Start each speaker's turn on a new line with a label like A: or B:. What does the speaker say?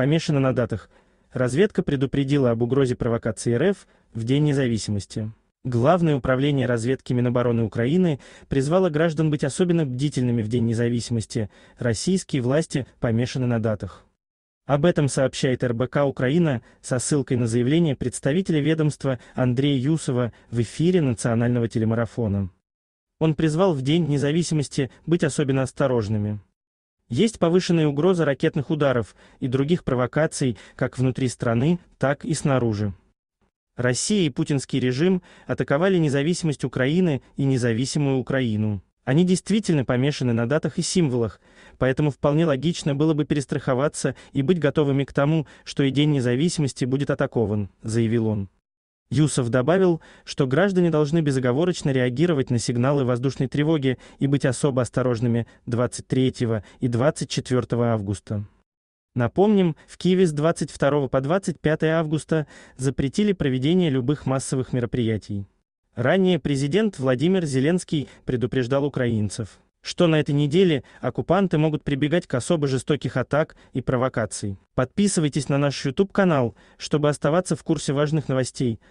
A: помешана на датах. Разведка предупредила об угрозе провокации РФ в День независимости. Главное управление разведки Минобороны Украины призвало граждан быть особенно бдительными в День независимости. Российские власти помешаны на датах. Об этом сообщает РБК «Украина» со ссылкой на заявление представителя ведомства Андрея Юсова в эфире национального телемарафона. Он призвал в День независимости быть особенно осторожными. Есть повышенная угроза ракетных ударов и других провокаций как внутри страны, так и снаружи. Россия и путинский режим атаковали независимость Украины и независимую Украину. Они действительно помешаны на датах и символах, поэтому вполне логично было бы перестраховаться и быть готовыми к тому, что и день независимости будет атакован, заявил он. Юсов добавил, что граждане должны безоговорочно реагировать на сигналы воздушной тревоги и быть особо осторожными 23 и 24 августа. Напомним, в Киеве с 22 по 25 августа запретили проведение любых массовых мероприятий. Ранее президент Владимир Зеленский предупреждал украинцев, что на этой неделе оккупанты могут прибегать к особо жестоких атак и провокаций. Подписывайтесь на наш YouTube-канал, чтобы оставаться в курсе важных новостей –